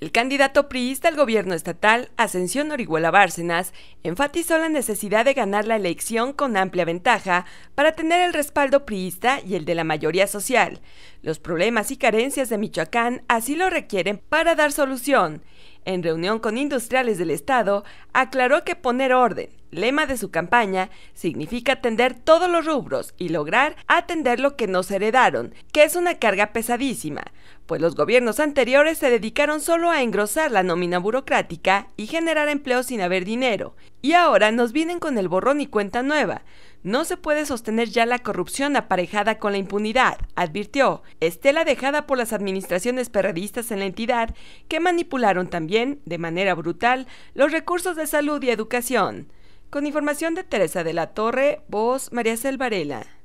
El candidato priista al gobierno estatal, Ascensión Orihuela Bárcenas, enfatizó la necesidad de ganar la elección con amplia ventaja para tener el respaldo priista y el de la mayoría social. Los problemas y carencias de Michoacán así lo requieren para dar solución. En reunión con industriales del Estado, aclaró que poner orden, lema de su campaña significa atender todos los rubros y lograr atender lo que nos heredaron, que es una carga pesadísima, pues los gobiernos anteriores se dedicaron solo a engrosar la nómina burocrática y generar empleo sin haber dinero, y ahora nos vienen con el borrón y cuenta nueva. No se puede sostener ya la corrupción aparejada con la impunidad, advirtió, estela dejada por las administraciones perradistas en la entidad, que manipularon también, de manera brutal, los recursos de salud y educación. Con información de Teresa de la Torre, voz María Selvarela.